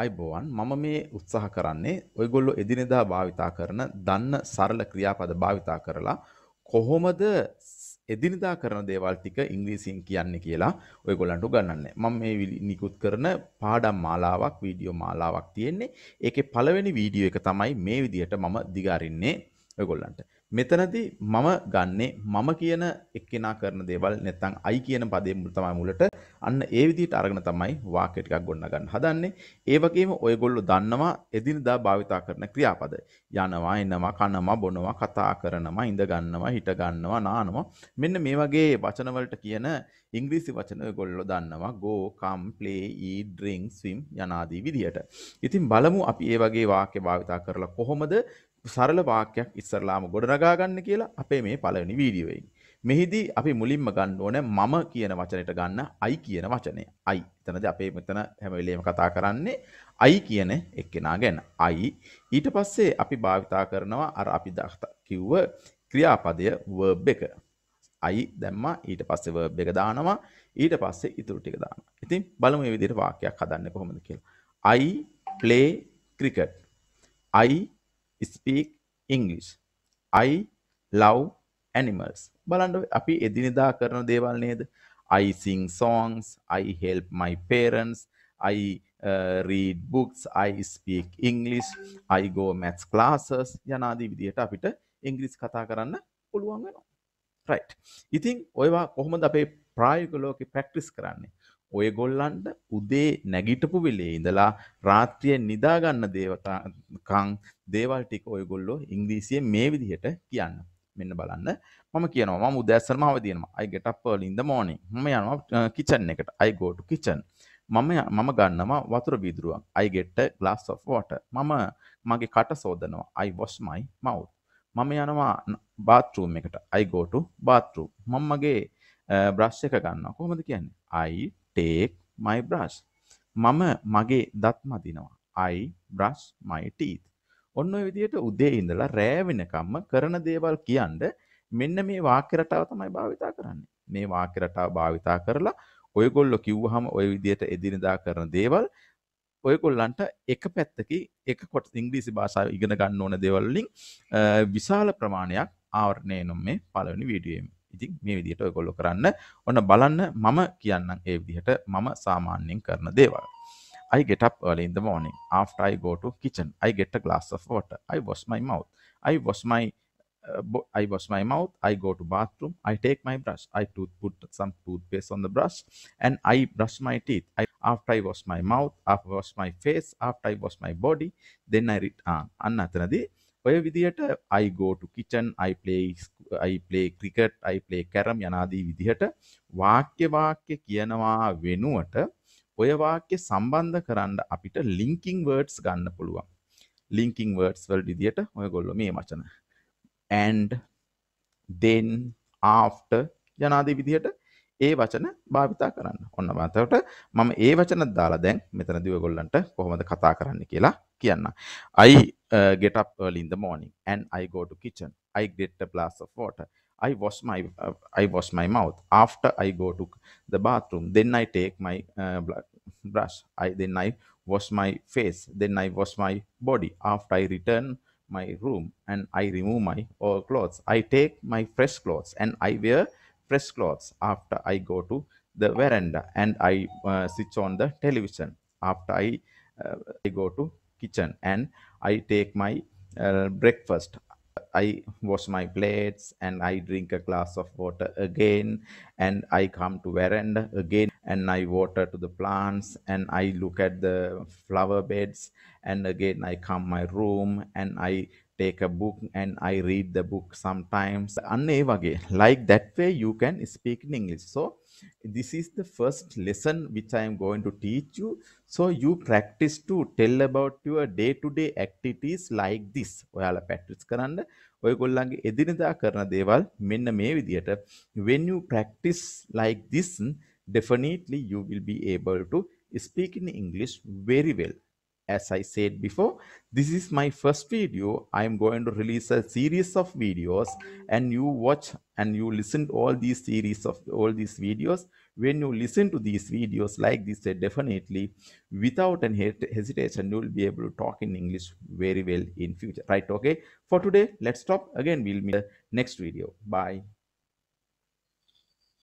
අයිබෝවන් මම මේ උත්සාහ කරන්නේ ඔයගොල්ලෝ එදිනෙදා භාවිතා කරන දන්න සරල ක්‍රියාපද භාවිතා කරලා කොහොමද එදිනෙදා කරන දේවල් ටික ඉංග්‍රීසියෙන් කියන්නේ කියලා ඔයගොල්ලන්ට උගන්වන්නේ. මම මේ නිකුත් කරන පාඩම් මාලාවක් වීඩියෝ මාලාවක් තියෙන්නේ. ඒකේ පළවෙනි වීඩියෝ එක තමයි මේ විදිහට මම දිගාරින්නේ ඔයගොල්ලන්ට. මෙතනදී මම ගන්නේ මම කියන එක්කෙනා කරන දේවල් නැත්නම් අයි කියන පදේ තමයි මුලට අන්න ඒ විදිහට අරගෙන තමයි වාක්‍ය ටිකක් ගොඩනගන්න හදන්නේ. ඒ වගේම ඔයගොල්ලෝ දන්නවා එදිනදා භාවිතා කරන ක්‍රියාපද. යනවා, එනවා, කනවා, බොනවා, කතා කරනවා, ඉඳ ගන්නවා, හිට ගන්නවා, නානවා. මෙන්න මේ වගේ වචන වලට කියන ඉංග්‍රීසි වචන ඔයගොල්ලෝ දන්නවා. go, come, play, eat, drink, swim යනාදී විදිහට. ඉතින් බලමු අපි මේ වගේ වාක්‍ය භාවිතා කරලා කොහොමද සරල වාක්‍යයක් ඉස්සරලාම ගොඩනගන්නේ නගාගන්න කියලා අපේ මේ පලවෙනි වීඩියෝයි. මෙහිදී අපි මුලින්ම ගන්න ඕන මම කියන වචනයට ගන්න අයි කියන වචනය. අයි. එතනදී අපේ මෙතන හැම වෙලේම කතා කරන්නේ අයි කියන එක්කෙනා ගැන. අයි. ඊට පස්සේ අපි භාවිතා කරනවා අර අපි කිව්ව ක්‍රියාපදය verb එක. අයි දැම්මා ඊට පස්සේ verb එක දානවා ඊට පස්සේ ඉතුරු ටික දානවා. ඉතින් බලමු මේ විදිහට වාක්‍යයක් හදන්නේ කොහොමද කියලා. I play cricket. I speak English. I love animals බලන්න අපි එදිනෙදා කරන දේවල් නේද I sing songs I help my parents I uh, read books I speak English I go maths classes යනාදී විදිහට අපිට ඉංග්‍රීසි කතා කරන්න පුළුවන් වෙනවා right ඉතින් ඔයවා කොහොමද අපේ ප්‍රායෝගික ලෝකේ ප්‍රැක්ටිස් කරන්නේ ඔයගොල්ලන්ට උදේ නැගිටපු වෙලේ ඉඳලා රාත්‍රිය නිදාගන්න දේවතාකං දේවල් ටික ඔයගොල්ලෝ ඉංග්‍රීසිය මේ විදිහට කියන්න මෙන්න බලන්න මම කියනවා මම උදෑසනම අවදිනවා I get up early in the morning මම යනවා kitchen එකට I go to kitchen මම මම ගන්නවා වතුර බීදුරුවක් I get a glass of water මම මගේ කට සෝදනවා I wash my mouth මම යනවා bathroom එකට I go to bathroom මම මගේ බ්‍රශ් එක ගන්නවා කොහොමද කියන්නේ I take my brush මම මගේ දත් මදිනවා I brush my teeth ඔන්න ඔය විදිහට උදේ ඉඳලා රෑ වෙනකම්ම කරන දේවල් කියනද මෙන්න මේ වාක්‍ය රටාව තමයි භාවිතා කරන්නේ මේ වාක්‍ය රටාව භාවිතා කරලා ඔයගොල්ලෝ කිව්වහම ඔය විදිහට එදිනදා කරන දේවල් ඔයගොල්ලන්ට එක පැත්තකි එක කොට ඉංග්‍රීසි භාෂාව ඉගෙන ගන්න ඕන දේවල් වලින් විශාල ප්‍රමාණයක් ආවරණය නම් මේ පළවෙනි වීඩියෝ එකේ ඉතින් මේ විදිහට ඔයගොල්ලෝ කරන්න ඔන්න බලන්න මම කියන්නම් ඒ විදිහට මම සාමාන්‍යයෙන් කරන දේවල් I get up early in the morning after I go to kitchen I get a glass of water I wash my mouth I wash my uh, I wash my mouth I go to bathroom I take my brush I tooth put some toothpaste on the brush and I brush my teeth I, after I wash my mouth after I wash my face after I wash my body then I read අන්න අතනදී ඔය විදිහට I go to kitchen I play I play cricket I play carrom යනාදී විදිහට වාක්‍යවාක්‍ය කියනවා වෙනුවට ඔය වාක්‍ය සම්බන්ධ කරන්න අපිට ලිංකින් වර්ඩ්ස් ගන්න පුළුවන් ලිංකින් වර්ඩ්ස් වල් විදිහට ඔය ගොල්ලො මේ මචන ඇන්ඩ දෙන් ආෆ්ට ජනාදී විදිහට ඒ වචන භාවිතා කරන්න ඔන්න මතවට මම ඒ වචන දාලා දැන් මෙතන දිව ගොල්ලන්ට කොහොමද කතා කරන්න කියලා කියන්න. I uh, get up early in the morning and I go to kitchen. I get a glass of water. I wash my uh, I wash my mouth after I go to the bathroom. Then I take my uh, brush. I then I wash my face. Then I wash my body. After I return my room and I remove my old clothes. I take my fresh clothes and I wear fresh clothes. After I go to the veranda and I uh, switch on the television. After I uh, I go to kitchen and I take my uh, breakfast I wash my plates and I drink a glass of water again and I come to veranda again and I water to the plants and I look at the flower beds and again I come my room and I take a book and I read the book sometimes. Like that way you can speak in English. So this is the first lesson which I am going to teach you. So you practice to tell about your day-to-day -day activities like this. when you practice like this definitely you will be able to speak in English very well as I said before, this is my first video. I am going to release a series of videos and you watch and you listen to all these series of all these videos. When you listen to these videos like this, definitely without any hesitation, you will be able to talk in English very well in future, right? Okay. For today, let's stop. Again, we'll meet next video. Bye.